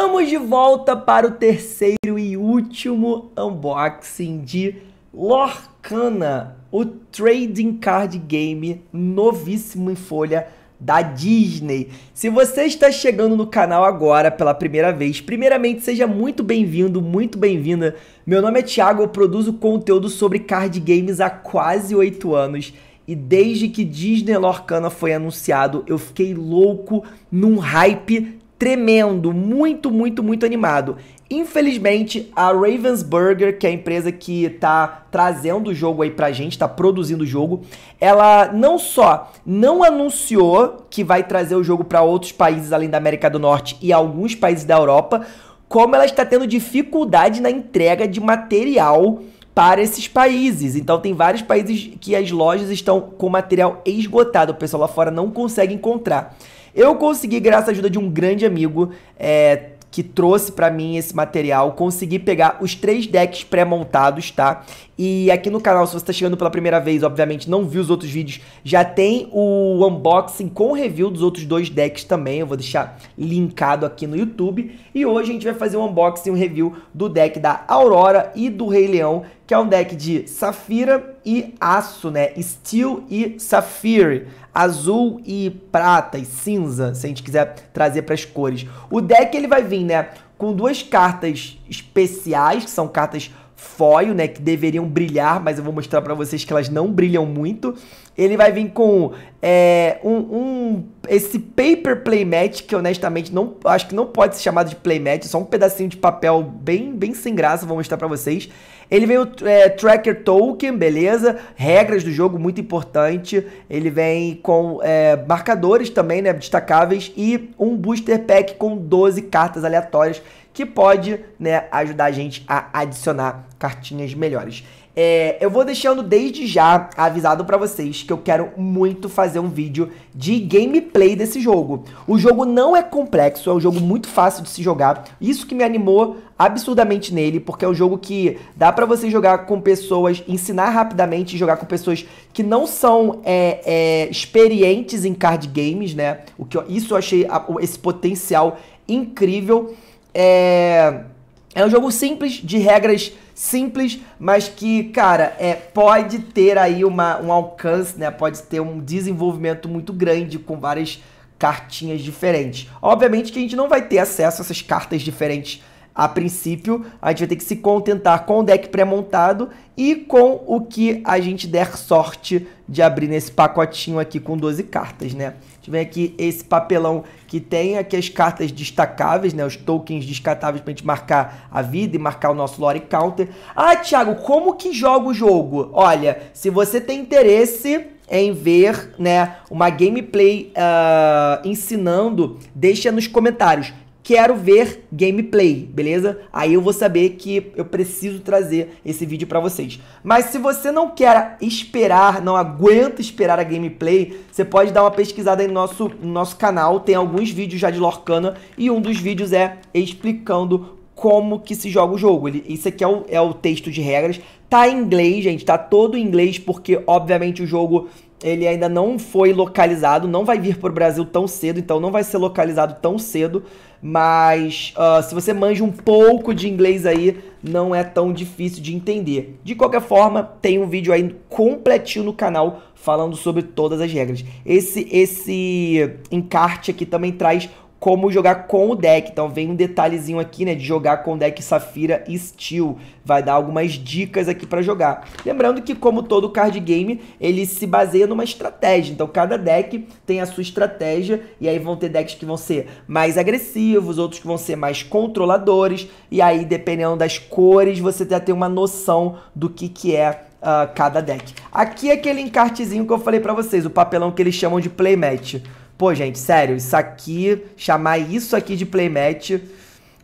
Estamos de volta para o terceiro e último unboxing de Lorcana, o trading card game novíssimo em folha da Disney. Se você está chegando no canal agora pela primeira vez, primeiramente seja muito bem-vindo, muito bem-vinda. Meu nome é Thiago, eu produzo conteúdo sobre card games há quase oito anos. E desde que Disney Lorcana foi anunciado, eu fiquei louco num hype tremendo, muito, muito, muito animado. Infelizmente, a Ravensburger, que é a empresa que está trazendo o jogo aí pra gente, está produzindo o jogo, ela não só não anunciou que vai trazer o jogo para outros países além da América do Norte e alguns países da Europa, como ela está tendo dificuldade na entrega de material para esses países. Então tem vários países que as lojas estão com material esgotado, o pessoal lá fora não consegue encontrar. Eu consegui, graças à ajuda de um grande amigo, é, que trouxe para mim esse material, consegui pegar os três decks pré-montados, tá? E aqui no canal, se você está chegando pela primeira vez, obviamente não viu os outros vídeos, já tem o unboxing com review dos outros dois decks também. Eu vou deixar linkado aqui no YouTube. E hoje a gente vai fazer um unboxing, um review do deck da Aurora e do Rei Leão, que é um deck de Safira e Aço, né? Steel e Safir, Azul e prata e cinza, se a gente quiser trazer para as cores. O deck ele vai vir, né? Com duas cartas especiais, que são cartas foil, né, que deveriam brilhar, mas eu vou mostrar para vocês que elas não brilham muito. Ele vai vir com é, um, um, esse paper playmat, que honestamente não acho que não pode ser chamado de playmat, só um pedacinho de papel bem, bem sem graça, vou mostrar para vocês. Ele vem o é, Tracker Token, beleza? Regras do jogo, muito importante. Ele vem com é, marcadores também, né? Destacáveis. E um Booster Pack com 12 cartas aleatórias que pode né, ajudar a gente a adicionar cartinhas melhores. É, eu vou deixando desde já avisado para vocês que eu quero muito fazer um vídeo de gameplay desse jogo. O jogo não é complexo, é um jogo muito fácil de se jogar. Isso que me animou absurdamente nele, porque é um jogo que dá para você jogar com pessoas, ensinar rapidamente, jogar com pessoas que não são é, é, experientes em card games, né? O que isso eu achei esse potencial incrível. É, é um jogo simples de regras simples, mas que, cara, é, pode ter aí uma, um alcance, né? Pode ter um desenvolvimento muito grande com várias cartinhas diferentes. Obviamente que a gente não vai ter acesso a essas cartas diferentes a princípio, a gente vai ter que se contentar com o deck pré-montado e com o que a gente der sorte de abrir nesse pacotinho aqui com 12 cartas, né? gente vem aqui esse papelão que tem aqui as cartas destacáveis, né? Os tokens descartáveis pra gente marcar a vida e marcar o nosso lore counter. Ah, Thiago, como que joga o jogo? Olha, se você tem interesse em ver né, uma gameplay uh, ensinando, deixa nos comentários quero ver gameplay, beleza? Aí eu vou saber que eu preciso trazer esse vídeo para vocês. Mas se você não quer esperar, não aguenta esperar a gameplay, você pode dar uma pesquisada em nosso, no nosso canal, tem alguns vídeos já de Lorcana e um dos vídeos é explicando como que se joga o jogo. Ele, isso aqui é o, é o texto de regras. Tá em inglês, gente, tá todo em inglês, porque obviamente o jogo ele ainda não foi localizado, não vai vir para o Brasil tão cedo, então não vai ser localizado tão cedo. Mas uh, se você manja um pouco de inglês aí, não é tão difícil de entender. De qualquer forma, tem um vídeo aí completinho no canal falando sobre todas as regras. Esse, esse encarte aqui também traz como jogar com o deck. Então vem um detalhezinho aqui, né, de jogar com o deck Safira Steel. Vai dar algumas dicas aqui para jogar. Lembrando que como todo card game, ele se baseia numa estratégia. Então cada deck tem a sua estratégia e aí vão ter decks que vão ser mais agressivos, outros que vão ser mais controladores e aí dependendo das cores, você já tem uma noção do que que é uh, cada deck. Aqui é aquele encartezinho que eu falei para vocês, o papelão que eles chamam de playmat. Pô, gente, sério, isso aqui, chamar isso aqui de playmatch.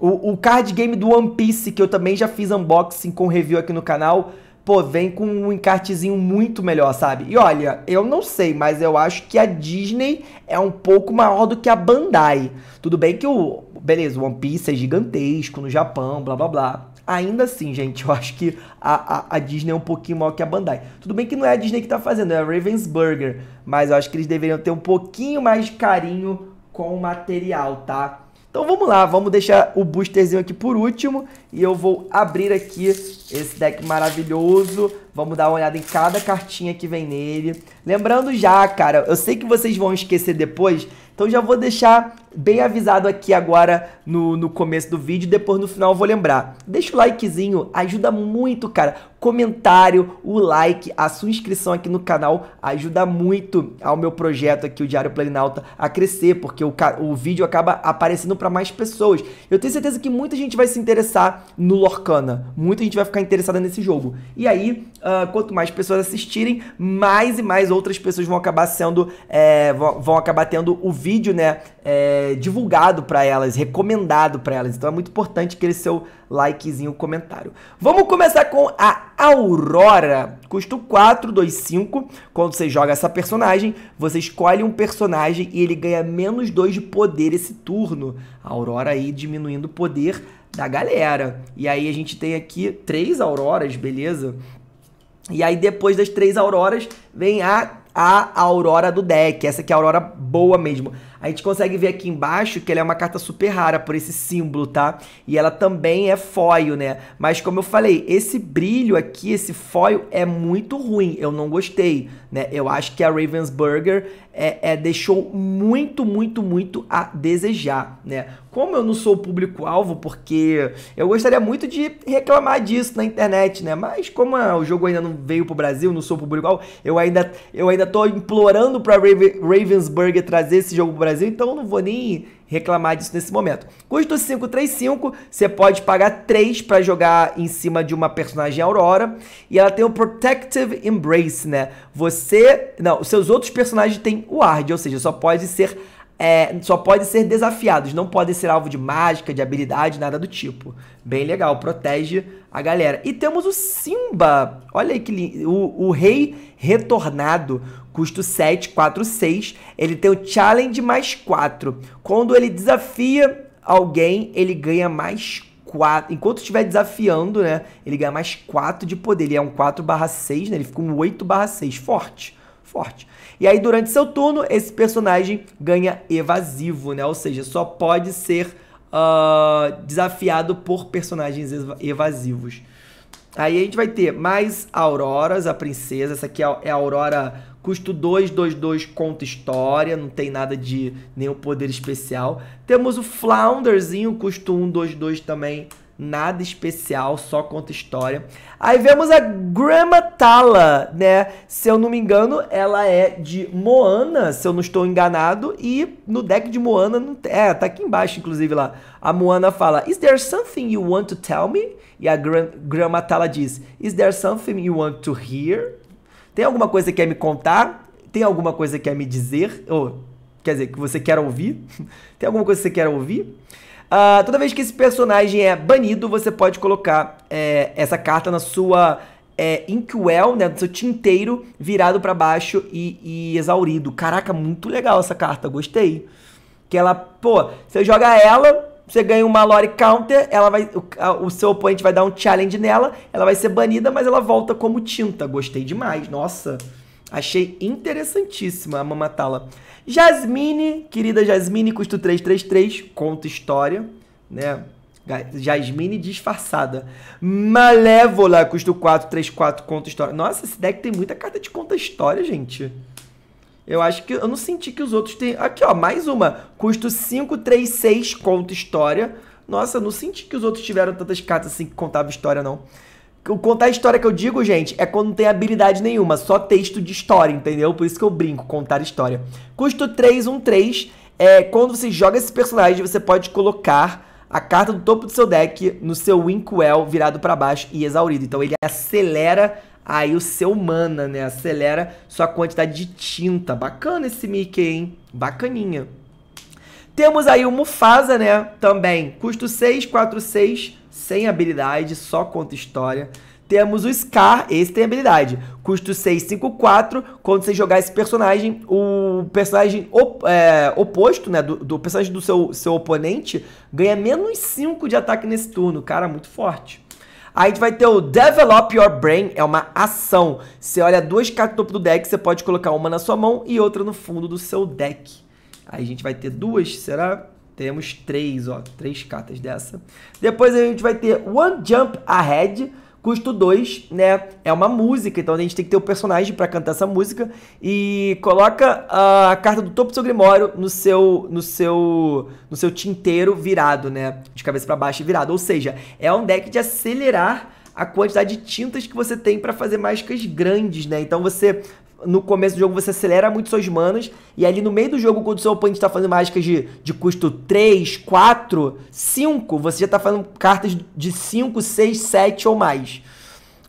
O, o card game do One Piece, que eu também já fiz unboxing com review aqui no canal, pô, vem com um encartezinho muito melhor, sabe? E olha, eu não sei, mas eu acho que a Disney é um pouco maior do que a Bandai. Tudo bem que o. Beleza, o One Piece é gigantesco no Japão, blá blá blá. Ainda assim, gente, eu acho que a, a, a, Disney é um pouquinho maior que a Bandai. Tudo bem que não é a Disney que tá fazendo, é a Ravensburger. Mas eu acho que eles deveriam ter um pouquinho mais de carinho com o material, tá? Então vamos lá, vamos deixar o boosterzinho aqui por último. E eu vou abrir aqui esse deck maravilhoso. Vamos dar uma olhada em cada cartinha que vem nele. Lembrando já, cara, eu sei que vocês vão esquecer depois. Então já vou deixar bem avisado aqui agora no, no começo do vídeo, depois no final eu vou lembrar. Deixa o likezinho, ajuda muito, cara. Comentário, o like, a sua inscrição aqui no canal ajuda muito ao meu projeto aqui, o Diário Alta a crescer, porque o, o vídeo acaba aparecendo para mais pessoas. Eu tenho certeza que muita gente vai se interessar no Lorcana, muita gente vai ficar interessada nesse jogo. E aí, uh, quanto mais pessoas assistirem, mais e mais outras pessoas vão acabar sendo, é, vão, vão acabar tendo o vídeo, né, é, é, divulgado para elas, recomendado para elas. Então é muito importante aquele seu likezinho, comentário. Vamos começar com a Aurora. Custo 4, 2, 5. Quando você joga essa personagem, você escolhe um personagem e ele ganha menos 2 de poder esse turno. A Aurora aí diminuindo o poder da galera. E aí a gente tem aqui três Auroras, beleza? E aí depois das três Auroras vem a a Aurora do deck. Essa aqui é a Aurora boa mesmo. A gente consegue ver aqui embaixo que ela é uma carta super rara por esse símbolo, tá? E ela também é foil, né? Mas como eu falei, esse brilho aqui, esse foil é muito ruim. Eu não gostei, né? Eu acho que a Ravensburger é, é deixou muito, muito, muito a desejar, né? Como eu não sou público-alvo, porque eu gostaria muito de reclamar disso na internet, né? Mas como o jogo ainda não veio pro Brasil, não sou público-alvo, eu ainda, eu ainda tô implorando pra Raven, Ravensburger trazer esse jogo pro Brasil, então não vou nem reclamar disso nesse momento. Custo 535, você pode pagar 3 para jogar em cima de uma personagem Aurora. E ela tem o Protective Embrace, né? Você. Não, os seus outros personagens têm o Ward, ou seja, só pode ser. É, só pode ser desafiados, não podem ser alvo de mágica, de habilidade, nada do tipo. Bem legal, protege a galera. E temos o Simba, olha aí que lindo, o, o rei retornado, custo 7, 4, 6. Ele tem o challenge mais 4. Quando ele desafia alguém, ele ganha mais 4. Enquanto estiver desafiando, né? Ele ganha mais 4 de poder. Ele é um 4 barra 6, né? Ele fica um 8 barra 6. Forte. Forte. E aí, durante seu turno, esse personagem ganha evasivo, né? Ou seja, só pode ser uh, desafiado por personagens evasivos. Aí a gente vai ter mais Auroras, a princesa. Essa aqui é a é Aurora Custo 222 conta história, não tem nada de nenhum poder especial. Temos o Flounderzinho, custo 122 também, nada especial, só conta história. Aí vemos a Gramatala, né? Se eu não me engano, ela é de Moana, se eu não estou enganado, e no deck de Moana não é, tá aqui embaixo inclusive lá. A Moana fala: "Is there something you want to tell me?" E a Gram Gramatala diz: "Is there something you want to hear?" Tem alguma coisa que quer me contar? Tem alguma coisa que quer me dizer? Ou, quer dizer, que você quer ouvir? Tem alguma coisa que você quer ouvir? Uh, toda vez que esse personagem é banido, você pode colocar é, essa carta na sua é, inkwell, né, No seu tinteiro, virado para baixo e, e, exaurido. Caraca, muito legal essa carta, gostei. Que ela, pô, você joga ela, você ganha uma Lore Counter, ela vai, o, a, o, seu oponente vai dar um challenge nela, ela vai ser banida, mas ela volta como tinta. Gostei demais, nossa. Achei interessantíssima a Mamatala. Jasmine, querida Jasmine, custo 333, conta história, né? Jasmine disfarçada. Malévola, custo 434, conta história. Nossa, esse deck tem muita carta de conta história, gente. Eu acho que eu não senti que os outros têm. Aqui, ó, mais uma. Custo 536 conta história. Nossa, não senti que os outros tiveram tantas cartas assim que contavam história, não. O contar história que eu digo, gente, é quando não tem habilidade nenhuma, só texto de história, entendeu? Por isso que eu brinco, contar história. Custo 313 é quando você joga esse personagem, você pode colocar a carta do topo do seu deck no seu winkwell virado para baixo e exaurido. Então ele acelera Aí o seu mana, né? Acelera sua quantidade de tinta. Bacana esse Mickey, hein? Bacaninha. Temos aí o Mufasa, né? Também. Custo 6, 4, 6. Sem habilidade, só conta história. Temos o Scar, esse tem habilidade. Custo 6, 5, 4. Quando você jogar esse personagem, o personagem op é, oposto, né? Do, do personagem do seu, seu oponente ganha menos 5 de ataque nesse turno. Cara, muito forte. Aí a gente vai ter o Develop Your Brain, é uma ação. Você olha duas cartas do topo do deck, você pode colocar uma na sua mão e outra no fundo do seu deck. Aí a gente vai ter duas, será? temos três, ó, três cartas dessa. Depois a gente vai ter One Jump Ahead, Custo 2, né, é uma música, então a gente tem que ter o um personagem para cantar essa música e coloca a carta do topo do seu grimório no seu no seu no seu tinteiro virado, né, de cabeça para baixo virado, ou seja, é um deck de acelerar a quantidade de tintas que você tem para fazer mágicas grandes, né? Então você no começo do jogo você acelera muito suas manas, e ali no meio do jogo, quando o seu oponente está fazendo mágicas de, de custo 3, 4, 5, você já está fazendo cartas de 5, 6, 7 ou mais.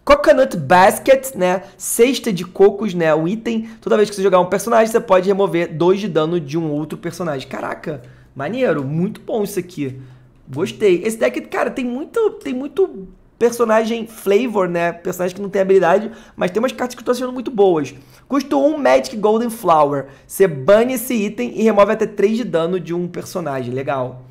Coconut Basket, né? Cesta de cocos, né? O item. Toda vez que você jogar um personagem, você pode remover 2 de dano de um outro personagem. Caraca, maneiro. Muito bom isso aqui. Gostei. Esse deck, cara, tem muito, tem muito personagem flavor, né? Personagem que não tem habilidade, mas tem umas cartas que eu tô achando muito boas. Custo 1 Magic Golden Flower. Você bane esse item e remove até 3 de dano de um personagem. Legal.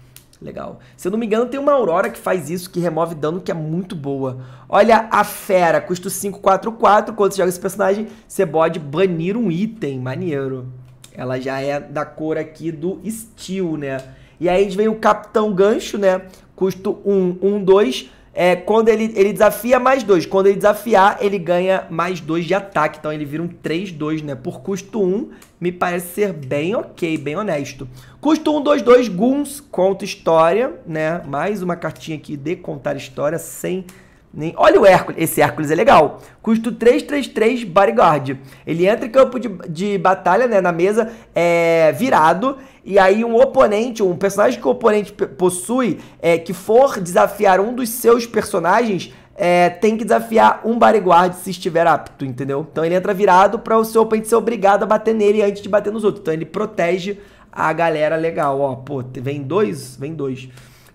Legal. Se eu não me engano, tem uma Aurora que faz isso, que remove dano, que é muito boa. Olha a Fera, custo 4. Quando você joga esse personagem, você pode banir um item. Maneiro. Ela já é da cor aqui do Steel, né? E aí a gente vem o Capitão Gancho, né? Custo 1, 1, 2 é, quando ele, ele desafia mais dois. Quando ele desafiar, ele ganha mais dois de ataque. Então ele vira um 3-2, né? Por custo 1, um, me parece ser bem ok, bem honesto. Custo 1, 2, 2, Guns, conta história, né? Mais uma cartinha aqui de contar história, sem... Nem... Olha o Hércules, esse Hércules é legal. Custo 3, 3, 3, Bodyguard. Ele entra em campo de, de batalha, né, na mesa, é, virado, e aí um oponente, um personagem que o oponente possui, é, que for desafiar um dos seus personagens, é, tem que desafiar um bodyguard se estiver apto, entendeu? Então ele entra virado para o seu oponente ser obrigado a bater nele antes de bater nos outros. Então ele protege a galera legal, ó. Pô, vem dois? Vem dois.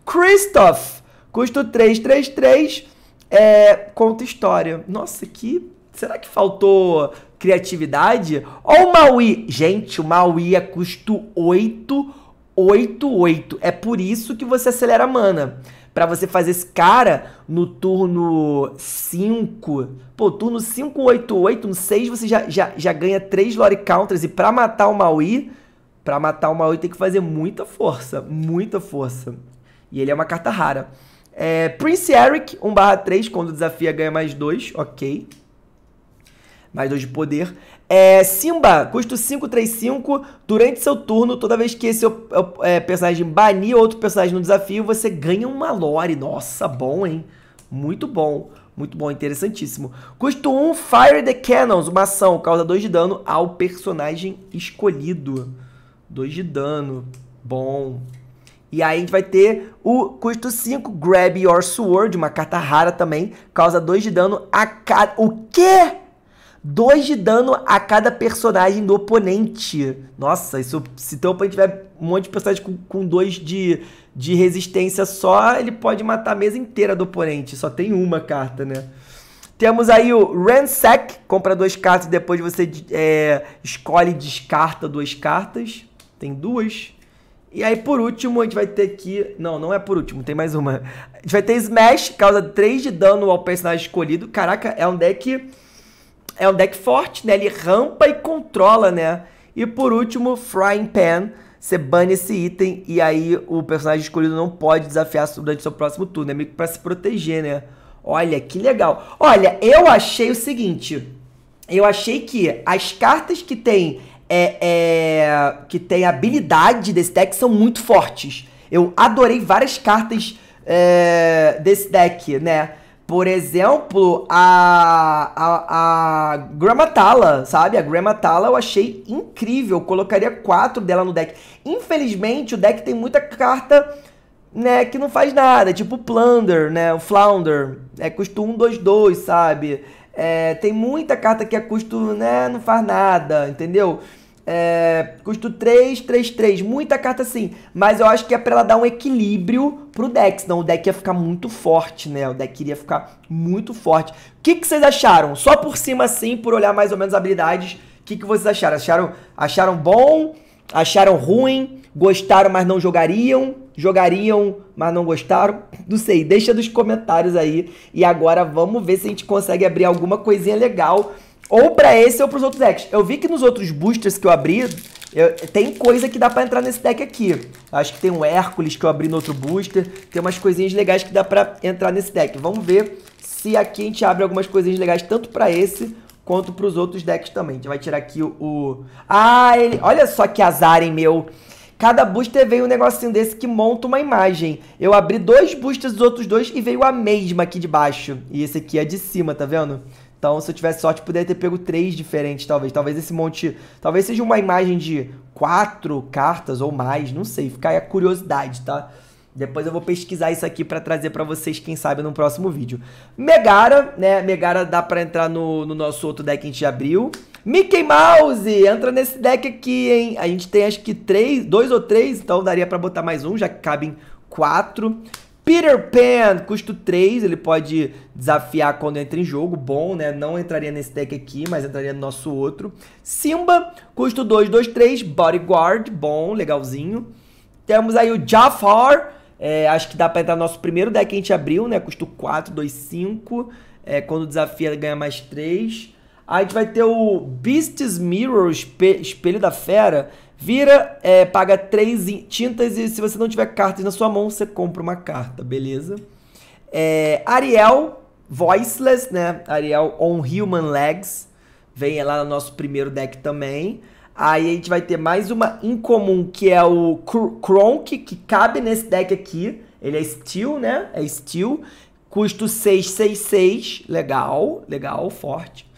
Christoph, custo 333, é, conta história. Nossa, que... Será que faltou criatividade. Olha o Maui. Gente, o Maui é custo 8, 8, 8. É por isso que você acelera a mana. Pra você fazer esse cara no turno 5. Pô, turno 5, 8, 8, no 6 você já, já, já ganha 3 lore counters. E pra matar o Maui, pra matar o Maui tem que fazer muita força. Muita força. E ele é uma carta rara. É, Prince Eric, 1 barra 3, quando desafia ganha mais 2, ok mais dois de poder. É, Simba, custo 535. Durante seu turno, toda vez que esse é, é, personagem banir outro personagem no desafio, você ganha uma lore. Nossa, bom, hein? Muito bom. Muito bom, interessantíssimo. Custo 1, Fire the Cannons, uma ação, causa 2 de dano ao personagem escolhido. 2 de dano. Bom. E aí a gente vai ter o custo 5, Grab Your Sword, uma carta rara também, causa 2 de dano a cada... O quê? 2 de dano a cada personagem do oponente. Nossa, isso, se teu oponente tiver um monte de personagem com 2 de, de resistência só, ele pode matar a mesa inteira do oponente. Só tem uma carta, né? Temos aí o Ransack, compra duas cartas e depois você é, escolhe e descarta duas cartas. Tem duas. E aí, por último, a gente vai ter aqui. Não, não é por último, tem mais uma. A gente vai ter Smash, causa 3 de dano ao personagem escolhido. Caraca, é um deck é um deck forte, né? Ele rampa e controla, né? E por último, Frying Pan. Você bane esse item e aí o personagem escolhido não pode desafiar durante seu próximo turno. É meio que pra se proteger, né? Olha, que legal. Olha, eu achei o seguinte. Eu achei que as cartas que tem, é, é, que tem habilidade desse deck são muito fortes. Eu adorei várias cartas é, desse deck, né? Por exemplo, a, a, a Gramatala, sabe? A Gramatala eu achei incrível. Eu colocaria quatro dela no deck. Infelizmente, o deck tem muita carta né, que não faz nada. Tipo o Plunder, né? O Flounder. É custo 1, 2, 2, sabe? É, tem muita carta que é custo, né? Não faz nada, entendeu? Entendeu? É, custo 3, 3, 3. Muita carta sim. Mas eu acho que é pra ela dar um equilíbrio pro deck. Senão o deck ia ficar muito forte, né? O deck iria ficar muito forte. O que, que vocês acharam? Só por cima assim, por olhar mais ou menos habilidades. O que, que vocês acharam? Acharam, acharam bom? Acharam ruim? Gostaram, mas não jogariam? Jogariam, mas não gostaram? Não sei, deixa nos comentários aí. E agora vamos ver se a gente consegue abrir alguma coisinha legal ou para esse ou para os outros decks. Eu vi que nos outros boosters que eu abri, eu, tem coisa que dá para entrar nesse deck aqui. Acho que tem um Hércules que eu abri no outro booster. Tem umas coisinhas legais que dá para entrar nesse deck. Vamos ver se aqui a gente abre algumas coisinhas legais, tanto para esse quanto para os outros decks também. A gente vai tirar aqui o... o... Ah, ele... olha só que azar, hein, meu. Cada booster veio um negocinho desse que monta uma imagem. Eu abri dois boosters dos outros dois e veio a mesma aqui de baixo. E esse aqui é de cima, tá vendo? Então, se eu tivesse sorte, poderia ter pego três diferentes, talvez. Talvez esse monte. Talvez seja uma imagem de quatro cartas ou mais, não sei. Fica aí a curiosidade, tá? Depois eu vou pesquisar isso aqui para trazer para vocês, quem sabe, no próximo vídeo. Megara, né? Megara dá para entrar no, no nosso outro deck que a gente abriu. Mickey Mouse! Entra nesse deck aqui, hein? A gente tem acho que três, dois ou três, então daria para botar mais um, já que cabem quatro. Peter Pan, custo 3, ele pode desafiar quando entra em jogo, bom, né? Não entraria nesse deck aqui, mas entraria no nosso outro. Simba, custo 2, 2, 3, Bodyguard, bom, legalzinho. Temos aí o Jafar, é, acho que dá pra entrar no nosso primeiro deck que a gente abriu, né? Custo 4, 2, 5, é, quando desafia ele ganha mais 3. Aí a gente vai ter o Beast's Mirror, Espelho da Fera, Vira, é, paga três tintas e se você não tiver cartas na sua mão, você compra uma carta, beleza? É, Ariel Voiceless, né? Ariel On Human Legs. Vem lá no nosso primeiro deck também. Aí a gente vai ter mais uma incomum, que é o Kronk, que cabe nesse deck aqui. Ele é Steel, né? É Steel. Custo 666. Legal, legal, forte.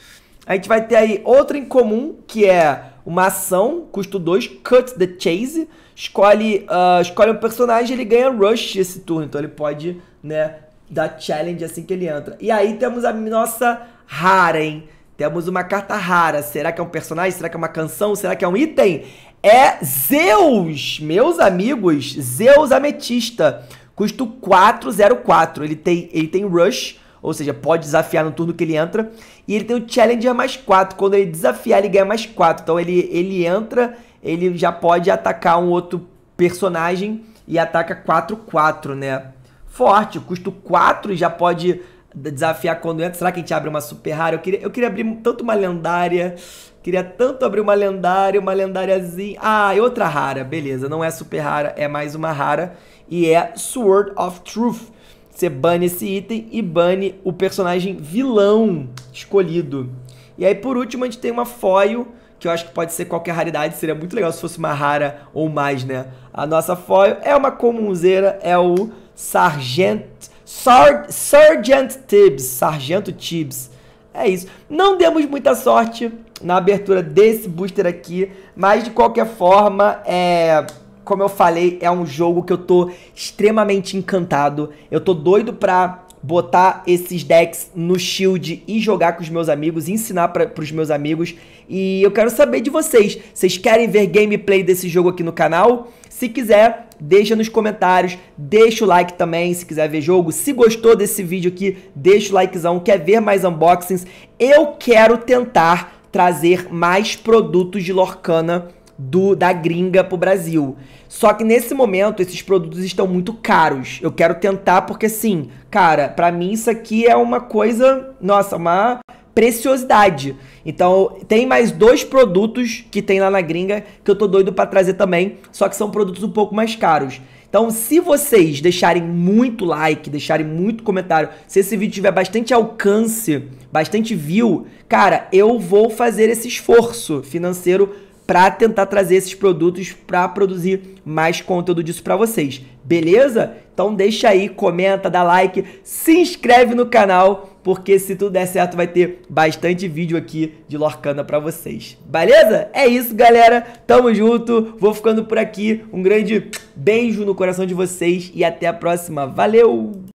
A gente vai ter aí outra incomum, que é uma ação, custo 2, Cut the Chase. Escolhe, uh, escolhe um personagem, ele ganha Rush esse turno. Então ele pode, né, dar challenge assim que ele entra. E aí temos a nossa rara, hein? Temos uma carta rara. Será que é um personagem? Será que é uma canção? Será que é um item? É Zeus, meus amigos. Zeus Ametista. Custo 404. Ele tem, ele tem Rush. Ou seja, pode desafiar no turno que ele entra. E ele tem o Challenger mais 4. Quando ele desafiar, ele ganha mais 4. Então ele, ele entra, ele já pode atacar um outro personagem e ataca 4-4, né? Forte, custo 4 e já pode desafiar quando entra. Será que a gente abre uma super rara? Eu queria, eu queria abrir tanto uma lendária. Queria tanto abrir uma lendária, uma lendáriazinha. Ah, e outra rara. Beleza, não é super rara, é mais uma rara. E é Sword of Truth. Você bane esse item e bane o personagem vilão escolhido. E aí, por último, a gente tem uma foil, que eu acho que pode ser qualquer raridade. Seria muito legal se fosse uma rara ou mais, né? A nossa foil é uma comunzeira, é o Sargent... Sar, Sergeant Tibbs, Sargento Tibbs. É isso. Não demos muita sorte na abertura desse booster aqui, mas de qualquer forma, é como eu falei, é um jogo que eu tô extremamente encantado. Eu tô doido pra botar esses decks no Shield e jogar com os meus amigos, ensinar para os meus amigos. E eu quero saber de vocês. Vocês querem ver gameplay desse jogo aqui no canal? Se quiser, deixa nos comentários, deixa o like também se quiser ver jogo. Se gostou desse vídeo aqui, deixa o likezão. Quer ver mais unboxings? Eu quero tentar trazer mais produtos de Lorcana do da gringa pro Brasil. Só que nesse momento esses produtos estão muito caros. Eu quero tentar porque assim, cara, para mim isso aqui é uma coisa, nossa, uma preciosidade. Então, tem mais dois produtos que tem lá na gringa que eu tô doido para trazer também, só que são produtos um pouco mais caros. Então, se vocês deixarem muito like, deixarem muito comentário, se esse vídeo tiver bastante alcance, bastante view, cara, eu vou fazer esse esforço financeiro para tentar trazer esses produtos para produzir mais conteúdo disso para vocês. Beleza? Então deixa aí, comenta, dá like, se inscreve no canal, porque se tudo der certo vai ter bastante vídeo aqui de Lorcana para vocês. Beleza? É isso, galera. Tamo junto. Vou ficando por aqui. Um grande beijo no coração de vocês e até a próxima. Valeu!